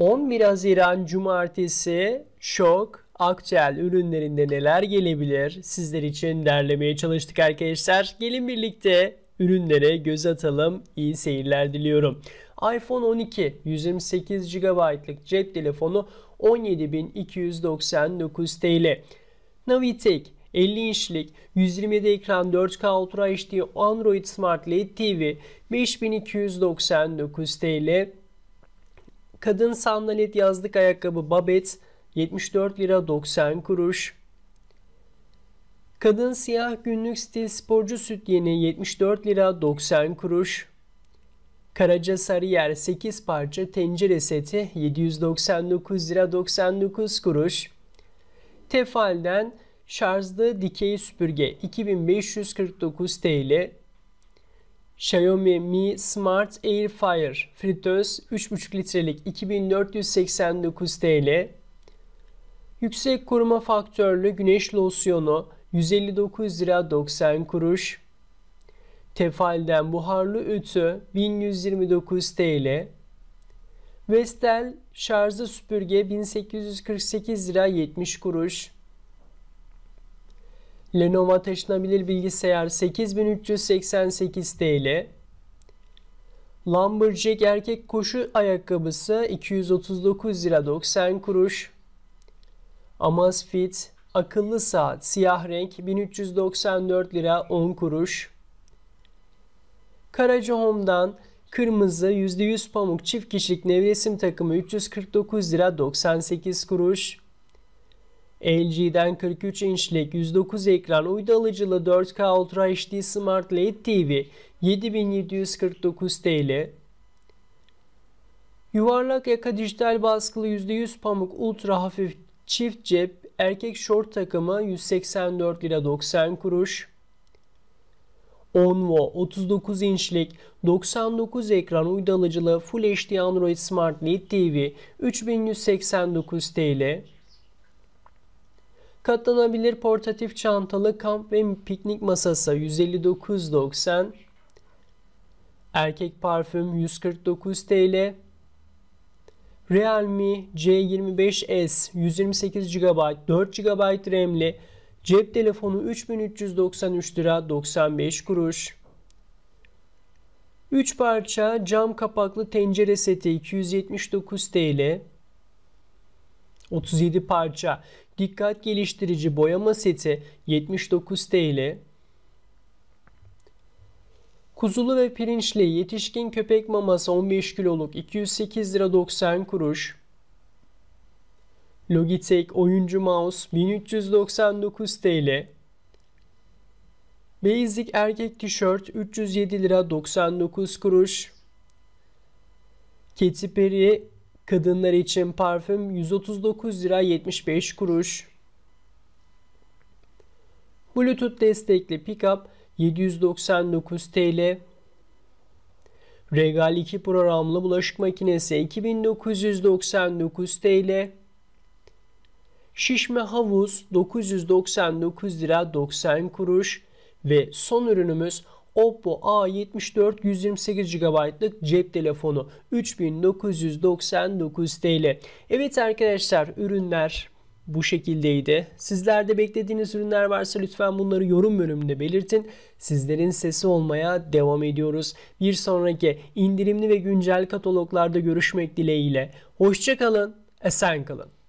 11 Haziran Cumartesi şok aktüel ürünlerinde neler gelebilir sizler için derlemeye çalıştık arkadaşlar. Gelin birlikte ürünlere göz atalım. İyi seyirler diliyorum. iPhone 12 128 GB'lık cep telefonu 17.299 TL. Navitek 50 inçlik 127 ekran 4K Ultra HD Android Smart LED TV 5299 TL Kadın sandalet yazlık ayakkabı Babet 74 lira 90 kuruş. Kadın siyah günlük stil sporcu süt sütyeni 74 lira 90 kuruş. Karaca Sarıyer 8 parça tencere seti 799 lira 99 kuruş. Tefal'den şarjlı dikey süpürge 2549 TL. Xiaomi Mi Smart Air Fire fritöz 3,5 litrelik 2489 TL. Yüksek koruma faktörlü güneş losyonu 159 lira 90 kuruş. Tefal'den buharlı ütü 1129 TL. Vestel şarjlı süpürge 1848 lira 70 kuruş. Lenovo taşınabilir bilgisayar 8388 TL. Lumberjack erkek koşu ayakkabısı 239 lira 90 kuruş. Amazfit akıllı saat siyah renk 1394 lira 10 kuruş. Karaca Home'dan kırmızı %100 pamuk çift kişilik nevresim takımı 349 lira 98 kuruş. LG'den 43 inçlik 109 ekran uydu alıcılı 4K Ultra HD Smart LED TV 7749 TL. Yuvarlak yaka dijital baskılı %100 pamuk ultra hafif çift cep erkek şort takımı 184 lira 90 kuruş. Onvo 39 inçlik 99 ekran uydu alıcılı Full HD Android Smart LED TV 3189 TL. Katlanabilir portatif çantalı kamp ve piknik masası 159.90. Erkek parfüm 149 TL. Realme C25S 128 GB 4 GB RAM'li cep telefonu 3393 lira 95 kuruş. 3 parça cam kapaklı tencere seti 279 TL. 37 parça. Dikkat geliştirici boyama seti 79 TL. Kuzulu ve pirinçli yetişkin köpek maması 15 kiloluk 208 lira 90 kuruş. Logitech oyuncu mouse 1399 TL. Basic erkek tişört 307 lira 99 kuruş. Katy Perry Kadınlar için parfüm 139 lira 75 kuruş. Bluetooth destekli pickup 799 TL. Regal 2 programlı bulaşık makinesi 2999 TL. Şişme havuz 999 lira 90 kuruş ve son ürünümüz Oppo A74 128 GB'lık cep telefonu 3999 TL. Evet arkadaşlar ürünler bu şekildeydi. Sizlerde beklediğiniz ürünler varsa lütfen bunları yorum bölümünde belirtin. Sizlerin sesi olmaya devam ediyoruz. Bir sonraki indirimli ve güncel kataloglarda görüşmek dileğiyle. Hoşçakalın, esen kalın.